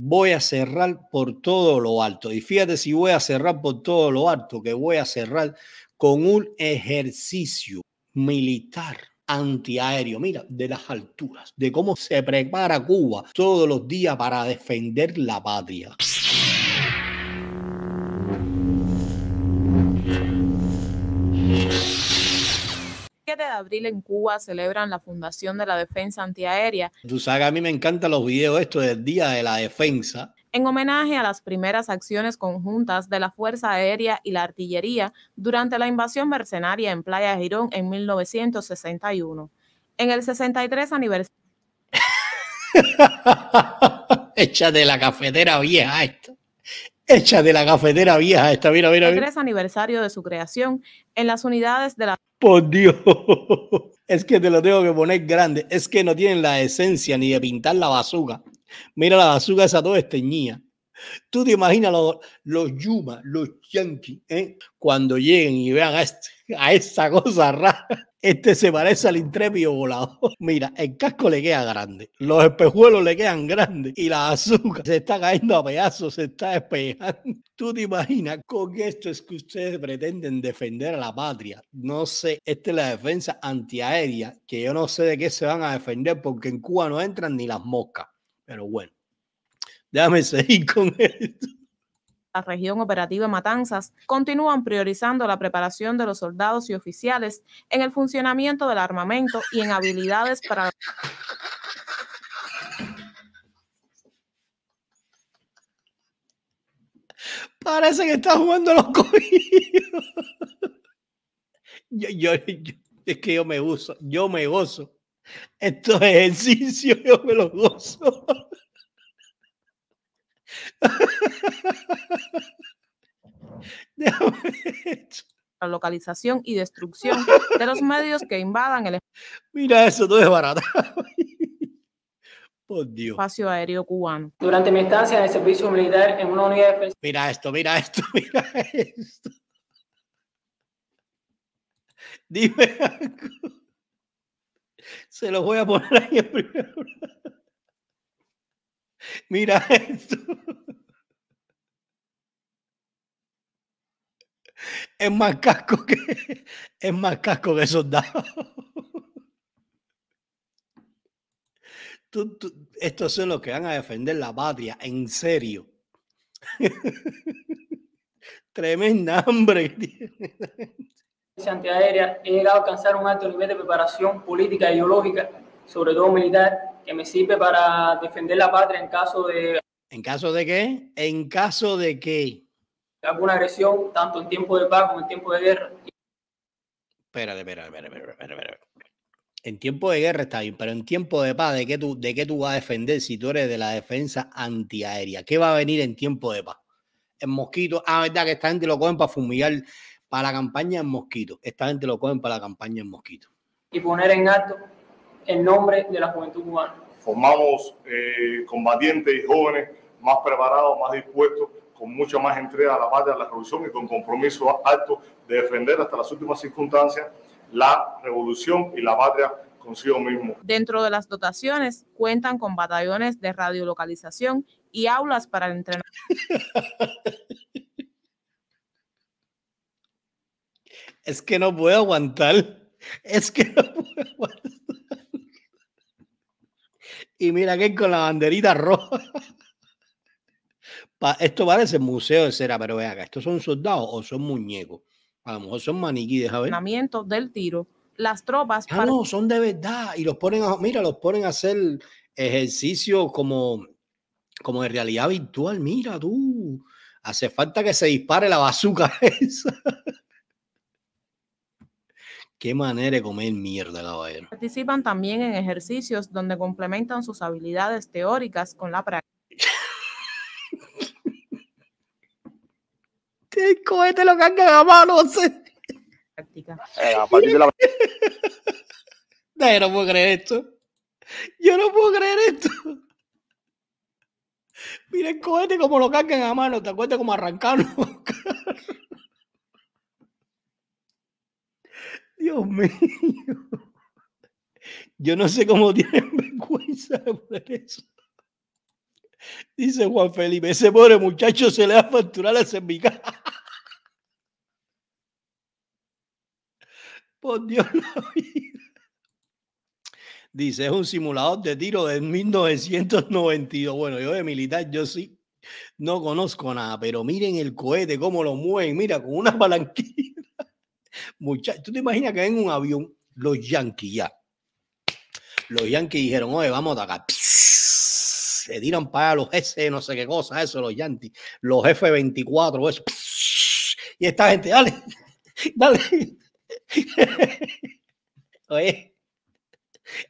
voy a cerrar por todo lo alto. Y fíjate si voy a cerrar por todo lo alto, que voy a cerrar con un ejercicio militar antiaéreo, mira, de las alturas, de cómo se prepara Cuba todos los días para defender la patria. 7 de abril en Cuba celebran la fundación de la defensa antiaérea. Tú sabes a mí me encantan los videos esto del Día de la Defensa. En homenaje a las primeras acciones conjuntas de la Fuerza Aérea y la Artillería durante la invasión mercenaria en Playa Girón en 1961. En el 63 aniversario. Échate la cafetera vieja esto hecha de la cafetera vieja esta, mira, mira. El tres aniversario de su creación en las unidades de la... Por Dios, es que te lo tengo que poner grande, es que no tienen la esencia ni de pintar la basuga Mira la basuga esa toda esteñía. Tú te imaginas los, los Yuma, los Yankees, ¿eh? cuando lleguen y vean a, esta a esa cosa rara este se parece al intrépido volador. Mira, el casco le queda grande, los espejuelos le quedan grandes y la azúcar se está cayendo a pedazos, se está despejando. ¿Tú te imaginas con esto es que ustedes pretenden defender a la patria? No sé, esta es la defensa antiaérea, que yo no sé de qué se van a defender porque en Cuba no entran ni las moscas. Pero bueno, déjame seguir con esto la región operativa Matanzas continúan priorizando la preparación de los soldados y oficiales en el funcionamiento del armamento y en habilidades para Parece que está jugando los cojillos. es que yo me uso, yo me gozo. Estos ejercicios yo me los gozo. La localización y destrucción de los medios que invadan el Mira, eso no es barato. Por Dios. espacio aéreo cubano. Durante mi estancia en el servicio militar en una unidad de Mira esto, mira esto, mira esto. Dime Se lo voy a poner ahí en primer Mira esto. Es más casco que es más casco que soldado. Tú, estos son los que van a defender la patria, en serio. Tremenda hambre la tiene. Antiaérea, he llegado a alcanzar un alto nivel de preparación política, ideológica, sobre todo militar, que me sirve para defender la patria en caso de... ¿En caso de qué? ¿En caso de qué? Alguna agresión, tanto en tiempo de paz como en tiempo de guerra. Espérate, espérate, espérate, espérate, espérate. En tiempo de guerra está bien, pero en tiempo de paz, ¿de qué, tú, ¿de qué tú vas a defender si tú eres de la defensa antiaérea? ¿Qué va a venir en tiempo de paz? ¿En mosquito, ah, verdad que esta gente lo cogen para fumigar, para la campaña en mosquito. Esta gente lo cogen para la campaña en mosquito. Y poner en alto en nombre de la juventud cubana. Formamos eh, combatientes y jóvenes más preparados, más dispuestos, con mucha más entrega a la patria de la revolución y con compromiso alto de defender hasta las últimas circunstancias la revolución y la patria consigo mismo. Dentro de las dotaciones cuentan con batallones de radiolocalización y aulas para el entrenamiento. es que no puedo aguantar. Es que no puedo aguantar. Y mira que con la banderita roja. Esto parece museo de cera, pero ve acá, ¿estos son soldados o son muñecos? A lo mejor son maniquíes, a ver. del tiro. Las tropas. Ah, no, son de verdad. Y los ponen a, mira, los ponen a hacer ejercicio como, como de realidad virtual. Mira tú. Hace falta que se dispare la bazooka esa. Qué manera de comer mierda, caballero. Participan también en ejercicios donde complementan sus habilidades teóricas con la práctica. El cohete lo cargan eh, a mano. la... no, yo no puedo creer esto. Yo no puedo creer esto. Mira el cohete como lo cargan a mano. ¿Te acuerdas como arrancaron? Dios mío. Yo no sé cómo tienen vergüenza de poner eso. Dice Juan Felipe, ese pobre muchacho se le va a facturar la cervical. Por Dios la Dice, es un simulador de tiro de 1992. Bueno, yo de militar, yo sí, no conozco nada, pero miren el cohete, cómo lo mueven, mira, con una palanquilla. Muchachos, tú te imaginas que en un avión los yanquis ya. Los yanquis dijeron, oye, vamos a acá se tiran para allá los S, no sé qué cosa, eso, los yanquis, los F-24, eso. y esta gente, dale, dale. oye,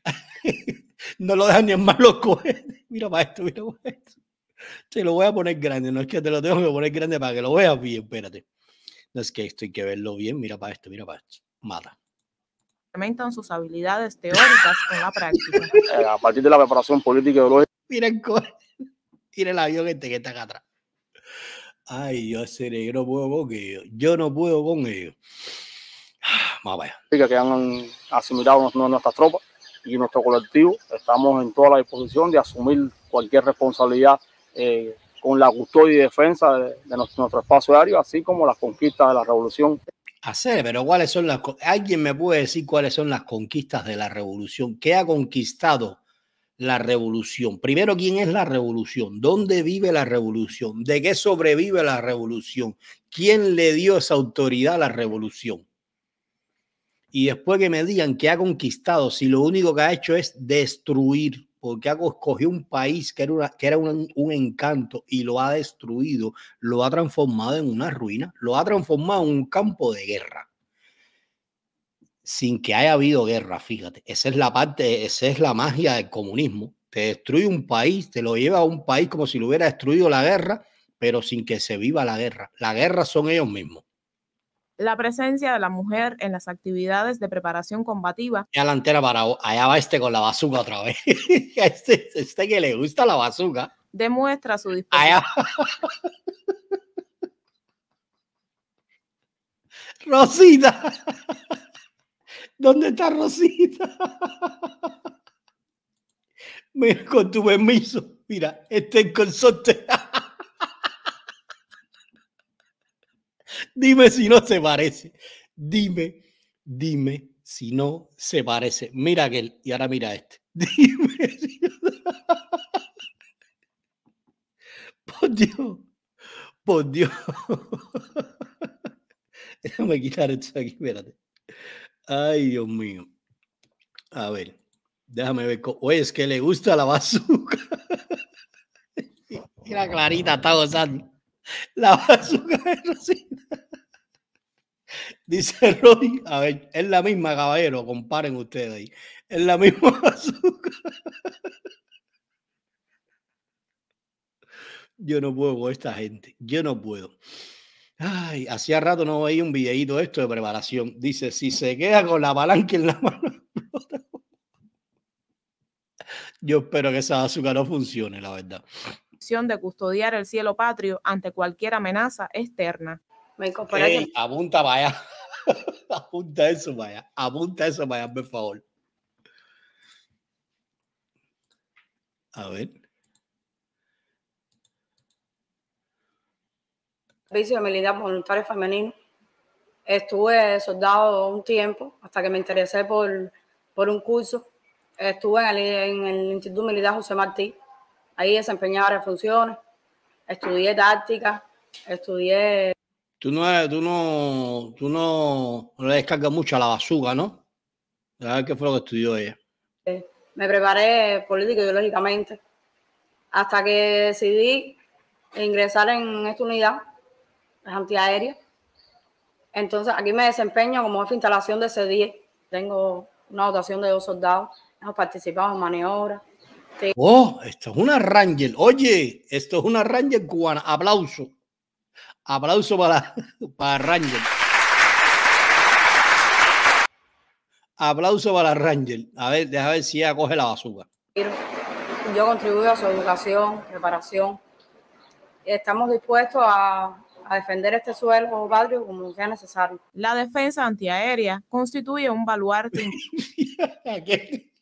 no lo dejan ni en más los Mira para esto, mira para esto. Te lo voy a poner grande, no es que te lo tengo que poner grande para que lo veas bien, espérate. No es que esto hay que verlo bien, mira para esto, mira para esto. Mata. Aumentan sus habilidades teóricas con la práctica. Eh, a partir de la preparación política de ideológica. Mira el, mira el avión este que está acá atrás. Ay, yo seré, yo no puedo con ellos. Yo no puedo con ellos. Más vaya. Que han asimilado nuestras tropas y nuestro colectivo. Estamos en toda la disposición de asumir cualquier responsabilidad eh, con la custodia y defensa de, nuestro, espacio aéreo, así como las conquistas de la revolución. Hacer, pero ¿cuáles son las? ¿Alguien me puede decir cuáles son las conquistas de la revolución? ¿Qué ha conquistado la revolución? Primero, ¿quién es la revolución? ¿Dónde vive la revolución? ¿De qué sobrevive la revolución? ¿Quién le dio esa autoridad a la revolución? Y después que me digan qué ha conquistado, si lo único que ha hecho es destruir porque ha cogido un país que era, un, un, encanto y lo ha destruido, lo ha transformado en una ruina, lo ha transformado en un campo de guerra. Sin que haya habido guerra, fíjate. Esa es la parte, esa es la magia del comunismo. Te destruye un país, te lo lleva a un país como si lo hubiera destruido la guerra, pero sin que se viva la guerra. La guerra son ellos mismos la presencia de la mujer en las actividades de preparación combativa. Y para allá va este con la bazuca otra vez. Este, este, que le gusta la bazuca. Demuestra su ah, disposición. Rosita. ¿Dónde está Rosita? Me con tu permiso, mira, este es consorte. dime si no se parece. Dime, dime si no se parece. Mira aquel y ahora mira este. Dime si Por Dios, por Dios. Déjame quitar esto aquí, espérate. Ay, Dios mío. A ver, déjame ver. Oye, es que le gusta la bazooka. Mira, Clarita está gozando. La bazooka de Rosita. Dice Roy, a ver, es la misma, caballero, comparen ustedes ahí. Es la misma azúcar. Yo no puedo con esta gente, yo no puedo. Ay, hacía rato no veía un videíto esto de preparación. Dice, si se queda con la palanca en la mano, yo espero que esa azúcar no funcione, la verdad. De custodiar el cielo patrio ante cualquier amenaza externa. Me incorporé. apunta para apunta eso, vaya Apunta eso, vaya por favor. A ver. Servicio de militar voluntario femenino. Estuve soldado un tiempo hasta que me interesé por, por un curso. Estuve en el, en el Instituto Militar José Martí. Ahí desempeñaba funciones. Estudié táctica, estudié Tú no, no, tú le descargas mucho a la basura, ¿no? A qué fue lo que estudió ella. Me preparé político y ideológicamente hasta que decidí ingresar en esta unidad, las antiaéreas. Entonces aquí me desempeño como jefe de instalación de C10. Tengo una dotación de dos soldados. Hemos participado en maniobras. Oh, esto es una Ranger. Oye, esto es una Ranger cubana. Aplauso. Aplauso para, Rangel. Aplauso para Rangel. A ver, deja ver si ella coge la basura. Yo contribuyo a su educación, preparación. Estamos dispuestos a, defender este suelo barrio como sea necesario. La defensa antiaérea constituye un baluarte.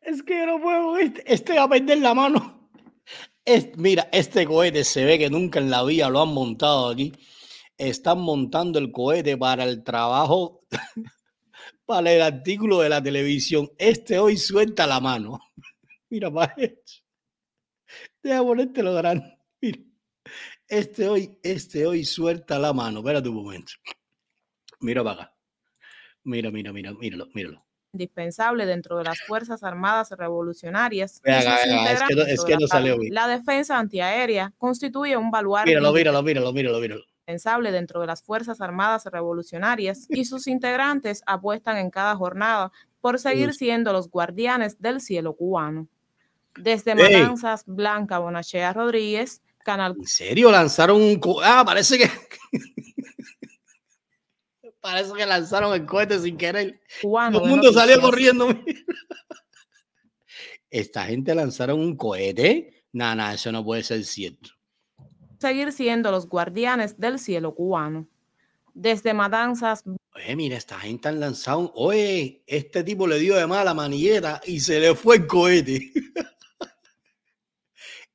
Es que no puedo, este, este va a perder la mano. Es, mira, este cohete se ve que nunca en la vida lo han montado aquí. Están montando el cohete para el trabajo, para el artículo de la televisión. Este hoy suelta la mano. Mira, para eso. Deja ponerte lo grande. Mira. Este hoy, este hoy suelta la mano. Espérate un momento. Mira para acá. Mira, mira, mira, míralo, míralo indispensable dentro de las Fuerzas Armadas Revolucionarias. es que, no, salió La defensa antiaérea constituye un baluarte. Míralo, míralo, míralo, míralo, míralo indispensable dentro de las Fuerzas Armadas Revolucionarias y sus integrantes apuestan en cada jornada por seguir siendo los guardianes del cielo cubano. Desde Mananzas Blanca Bonachea Rodríguez, Canal. ¿En serio lanzaron un.? Ah, parece que. Para eso que lanzaron el cohete sin querer. Todo el mundo salió corriendo. Esta gente lanzaron un cohete. Nada, nada, eso no puede ser cierto. Seguir siendo los guardianes del cielo cubano. Desde matanzas. Oye, mira, esta gente han lanzado. Un... Oye, este tipo le dio de mala manilleta y se le fue el cohete.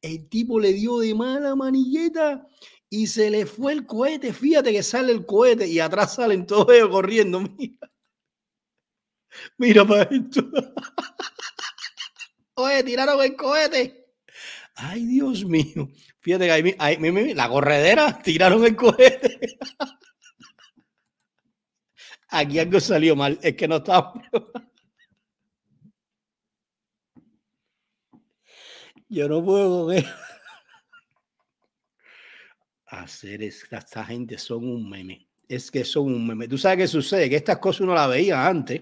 el tipo le dio de mala manilleta y se le fue el cohete. Fíjate que sale el cohete y atrás salen todos ellos corriendo. Mira, mira para esto. Oye, tiraron el cohete. Ay, Dios mío. Fíjate que ahí, ahí la corredera tiraron el cohete. Aquí algo salió mal. Es que no estaba. Yo no puedo con hacer esta, gente son un meme. Es que son un meme. Tú sabes qué sucede, que estas cosas uno las veía antes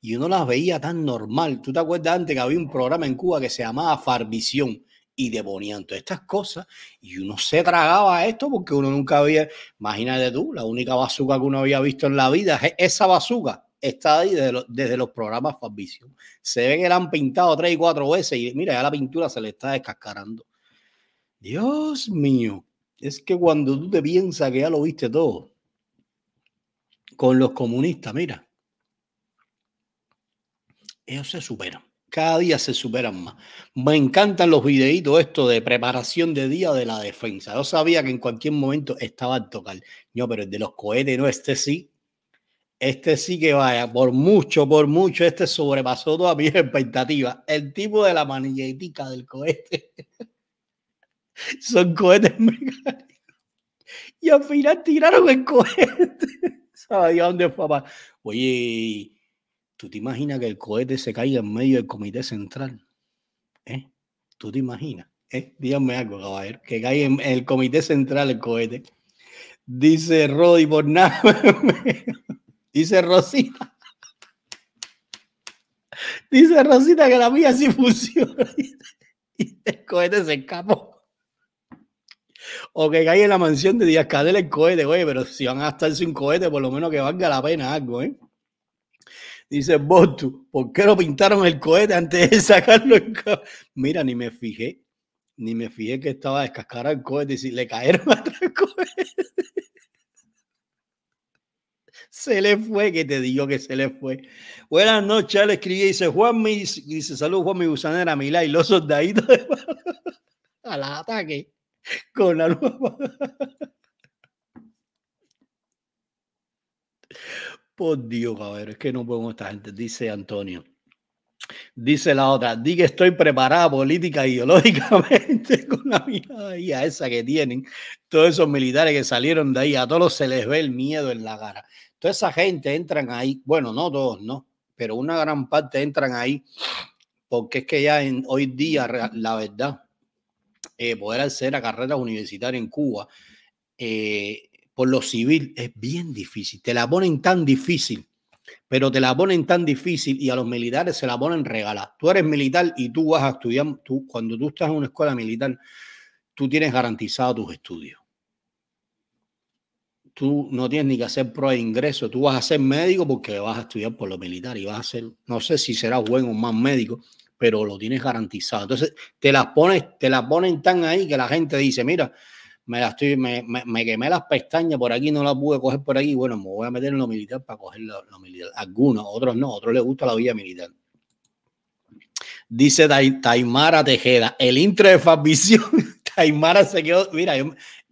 y uno las veía tan normal. ¿Tú te acuerdas antes que había un programa en Cuba que se llamaba Farvisión? y ponían todas estas cosas y uno se tragaba esto porque uno nunca había, imagínate tú, la única bazuca que uno había visto en la vida, esa bazuca está ahí desde, los, programas Farvisión, Se ven que la han pintado tres y cuatro veces y mira, ya la pintura se le está descascarando. Dios mío, es que cuando tú te piensas que ya lo viste todo, con los comunistas, mira, ellos se superan. Cada día se superan más. Me encantan los videitos esto de preparación de día de la defensa. Yo sabía que en cualquier momento estaba a tocar. No, pero el de los cohetes, no, este sí. Este sí que vaya, por mucho, por mucho, este sobrepasó toda mi expectativa. El tipo de la manilletica del cohete. son cohetes Y al final tiraron el cohete. ¿Sabes ah, dónde fue, Oye, ¿tú te imaginas que el cohete se caiga en medio del comité central? ¿Eh? ¿Tú te imaginas? ¿Eh? Díganme algo, caballero. Que caiga en el comité central el cohete. Dice Rodi por nada. Dice Rosita. Dice Rosita que la mía sí funciona. Y el cohete se escapó o que cae en la mansión de Díaz Cadela el cohete, güey pero si van a estar un cohete, por lo menos que valga la pena algo, ¿eh? Dice Botu, ¿por qué no pintaron el cohete antes de sacarlo? Mira, ni me fijé, ni me fijé que estaba descascar el cohete y si le cayeron atrás el cohete. se le fue, que te digo que se le fue. Buenas noches, le escribí, dice Juan, mi, dice salud Juan, mi gusanera, Mila y los soldaditos de... al ataque. con la nueva, Por Dios, cabrón, es que no puedo con esta gente, dice Antonio. Dice la otra, di que estoy preparada política y e ideológicamente con la a esa que tienen. Todos esos militares que salieron de ahí, a todos se les ve el miedo en la cara. Toda esa gente entran ahí, bueno, no todos, no, pero una gran parte entran ahí porque es que ya en, hoy día la verdad eh, poder hacer la carrera universitaria en Cuba eh, por lo civil es bien difícil. Te la ponen tan difícil, pero te la ponen tan difícil y a los militares se la ponen regalada. Tú eres militar y tú vas a estudiar, tú, cuando tú estás en una escuela militar, tú tienes garantizado tus estudios. Tú no tienes ni que hacer prueba de ingreso, tú vas a ser médico porque vas a estudiar por lo militar y vas a ser, no sé si serás buen o más médico, pero lo tienes garantizado. Entonces, te las pones, te las ponen tan ahí que la gente dice, mira, me, las estoy, me, me, quemé las pestañas por aquí, no las pude coger por aquí. Bueno, me voy a meter en lo militar para coger lo, militar. Algunos, otros no, otros les gusta la vida militar. Dice Taimara Tejeda, el intro de Fabvisión. Taimara se quedó. Mira,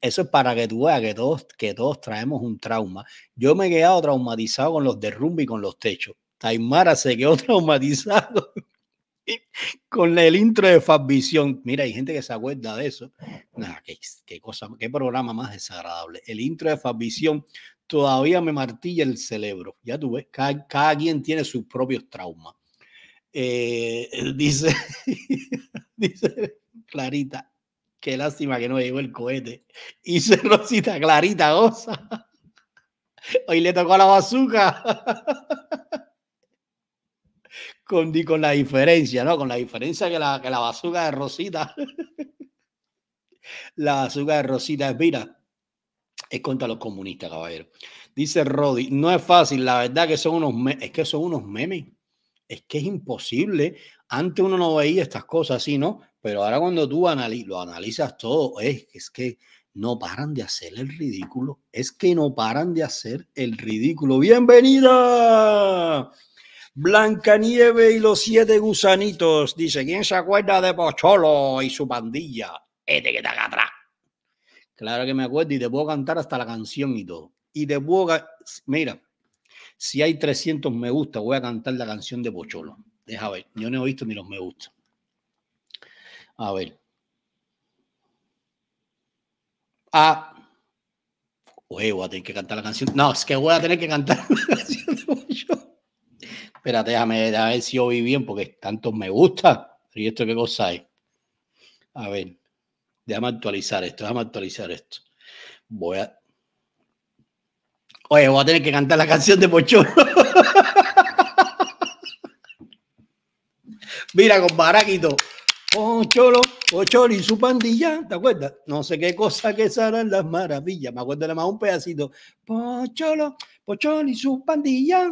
eso es para que tú veas que todos, que todos traemos un trauma. Yo me he quedado traumatizado con los derrumbes y con los techos. Taimara se quedó traumatizado con el intro de Fabvisión. Mira, hay gente que se acuerda de eso. qué, cosa, qué programa más desagradable. El intro de Fabvisión todavía me martilla el cerebro. Ya tú ves, cada, quien tiene sus propios traumas. Eh, dice, dice Clarita, qué lástima que no llegó el cohete. Y se Clarita Goza. Hoy le tocó a la bazooka con, la diferencia, ¿no? Con la diferencia que la, que basura de Rosita, la basura de Rosita Mira, es contra los comunistas, caballero. Dice Rodi, no es fácil, la verdad que son unos, es que son unos memes. Es que es imposible. Antes uno no veía estas cosas así, ¿no? Pero ahora cuando tú lo analizas todo, es, es que no paran de hacer el ridículo. Es que no paran de hacer el ridículo. Bienvenida. Blancanieve y los siete gusanitos. Dice, ¿quién se acuerda de Pocholo y su pandilla? Este que está acá atrás. Claro que me acuerdo y te puedo cantar hasta la canción y todo. Y te puedo... Mira, si hay 300 me gusta, voy a cantar la canción de Pocholo. Deja ver, yo no he visto ni los me gusta. A ver. Ah. Oye, voy a tener que cantar la canción. No, es que voy a tener que cantar la canción de Pocholo. Espérate, déjame a ver si yo vi bien, porque tantos me gusta. ¿Y esto qué cosa es? A ver, déjame actualizar esto, déjame actualizar esto. Voy a. Oye, voy a tener que cantar la canción de Pocholo. Mira, con Baraquito. Pocholo, Pocholo y su pandilla, ¿te acuerdas? No sé qué cosa que salen las maravillas. Me acuerdo nada más un pedacito. Pocholo, Pocholo y su pandilla.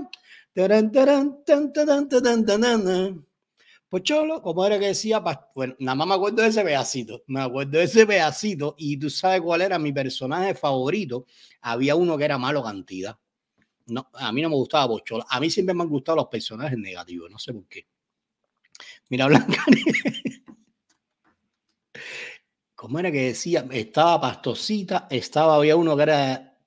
Pocholo, pues como era que decía, bueno, nada más me acuerdo de ese pedacito, me acuerdo de ese pedacito y tú sabes cuál era mi personaje favorito. Había uno que era malo cantidad. No, a mí no me gustaba Pocholo, a mí siempre me han gustado los personajes negativos, no sé por qué. Mira, Blanca. como era que decía? Estaba Pastosita, estaba, había uno que era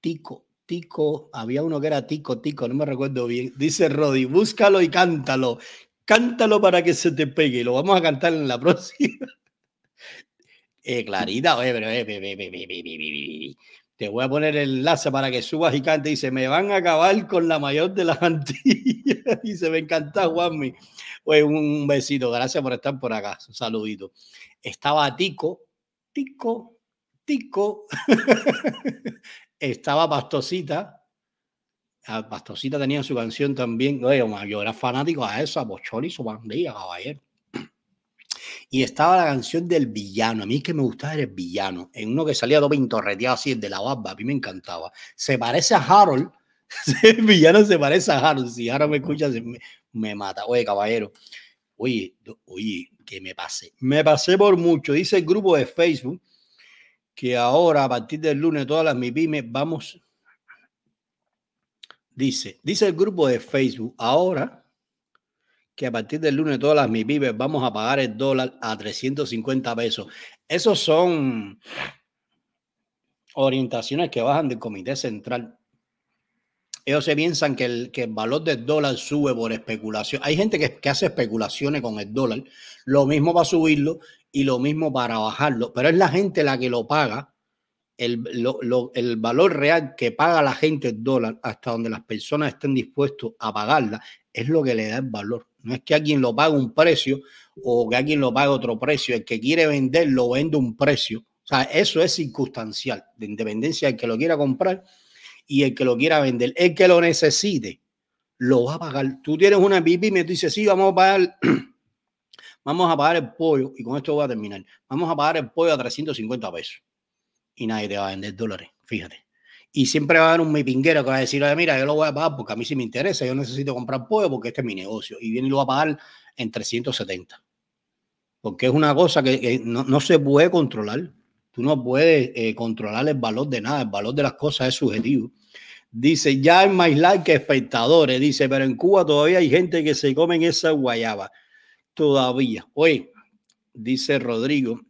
Tico, Tico, había uno que era Tico, Tico, no me recuerdo bien. Dice Rodi, búscalo y cántalo. Cántalo para que se te pegue. Lo vamos a cantar en la próxima. Eh, Clarita, oye, pero te voy a poner el enlace para que subas y cante. Dice, me van a acabar con la mayor de las antillas. Dice, me encanta, Juanmi. Oye, un besito. Gracias por estar por acá. Un saludito. Estaba Tico, Tico, Tico. estaba Pastosita. Ah, Pastosita tenía su canción también. Oye, yo era fanático a eso, a Pocholi y su bandera, caballero. Y estaba la canción del villano. A mí que me gustaba el villano. En uno que salía todo pintorreteado así, el de la barba. A mí me encantaba. Se parece a Harold. el villano se parece a Harold. Si ahora me escuchas, me, me mata. Oye, caballero. Oye, oye, que me pasé. Me pasé por mucho. Dice el grupo de Facebook que ahora a partir del lunes todas las MIPIMES vamos, dice, dice el grupo de Facebook, ahora que a partir del lunes todas las MIPIMES vamos a pagar el dólar a 350 pesos. Esos son orientaciones que bajan del Comité Central ellos se piensan que el, valor del dólar sube por especulación. Hay gente que, hace especulaciones con el dólar, lo mismo para subirlo y lo mismo para bajarlo, pero es la gente la que lo paga, el, valor real que paga la gente el dólar hasta donde las personas estén dispuestos a pagarla, es lo que le da el valor. No es que alguien lo pague un precio o que alguien lo pague otro precio. El que quiere vender lo vende un precio. O sea, eso es circunstancial, de independencia del que lo quiera comprar y el que lo quiera vender, el que lo necesite, lo va a pagar. Tú tienes una VIP y me dices, sí, vamos a pagar. vamos a pagar el pollo, y con esto voy a terminar. Vamos a pagar el pollo a 350 pesos. Y nadie te va a vender dólares, fíjate. Y siempre va a haber un mipinguero que va a decir, mira, yo lo voy a pagar porque a mí sí me interesa, yo necesito comprar pollo porque este es mi negocio. Y viene y lo va a pagar en 370. Porque es una cosa que, no se puede controlar. Tú no puedes eh, controlar el valor de nada, el valor de las cosas es subjetivo. Dice, ya en más Like que espectadores, dice, pero en Cuba todavía hay gente que se en esa guayaba. Todavía. Oye, dice Rodrigo,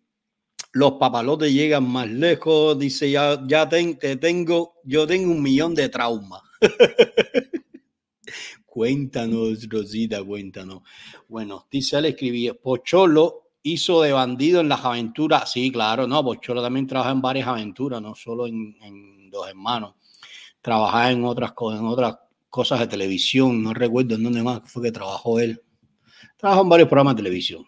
los papalotes llegan más lejos, dice, ya, ya te tengo, yo tengo un millón de traumas. cuéntanos, Rosita, cuéntanos. Bueno, dice, le escribí, Pocholo hizo de bandido en las aventuras. Sí, claro, no, lo también trabaja en varias aventuras, no solo en, en Los Hermanos. Trabajaba en otras, en otras cosas de televisión, no recuerdo en dónde más fue que trabajó él. Trabajó en varios programas de televisión.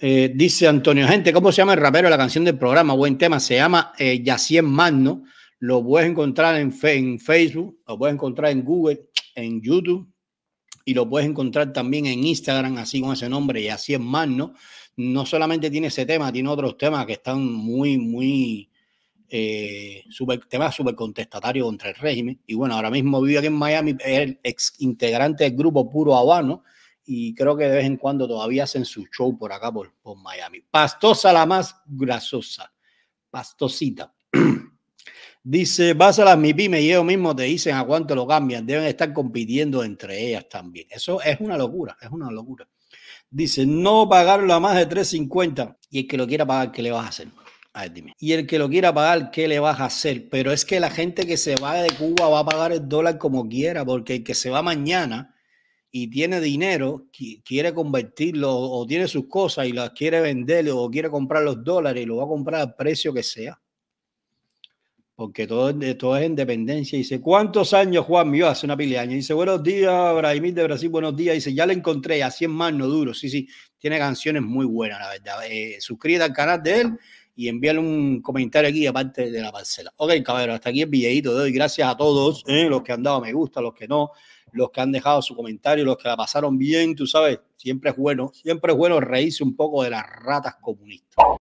Eh, dice Antonio, gente, ¿cómo se llama el rapero? La canción del programa, buen tema, se llama eh, Yacien Magno. Lo puedes encontrar en, en Facebook, lo puedes encontrar en Google, en YouTube y lo puedes encontrar también en Instagram, así con ese nombre y así es más, ¿no? No solamente tiene ese tema, tiene otros temas que están muy, muy, eh, temas súper contestatarios contra el régimen. Y bueno, ahora mismo vive aquí en Miami, es el ex integrante del grupo Puro Habano. Y creo que de vez en cuando todavía hacen su show por acá, por, por Miami. Pastosa la más grasosa. Pastosita. Dice, vas a las MIPIME y ellos mismos te dicen a cuánto lo cambian. Deben estar compitiendo entre ellas también. Eso es una locura, es una locura. Dice, no pagarlo a más de 3.50. Y el que lo quiera pagar, ¿qué le vas a hacer? dime. Y el que lo quiera pagar, ¿qué le vas a hacer? Pero es que la gente que se va de Cuba va a pagar el dólar como quiera, porque el que se va mañana y tiene dinero, quiere convertirlo o tiene sus cosas y las quiere vender o quiere comprar los dólares y lo va a comprar al precio que sea porque todo, eh, todo es independencia. Dice, ¿cuántos años, Juan? Mío, hace una pila de años. Dice, buenos días, Brahimil de Brasil, buenos días. Dice, ya le encontré, así es mano no duro. Sí, sí, tiene canciones muy buenas, la verdad. Eh, suscríbete al canal de él y envíale un comentario aquí aparte de la parcela. Ok, cabrón, hasta aquí el videito doy Gracias a todos, eh, los que han dado me gusta, los que no, los que han dejado su comentario, los que la pasaron bien, tú sabes, siempre es bueno, siempre es bueno reírse un poco de las ratas comunistas.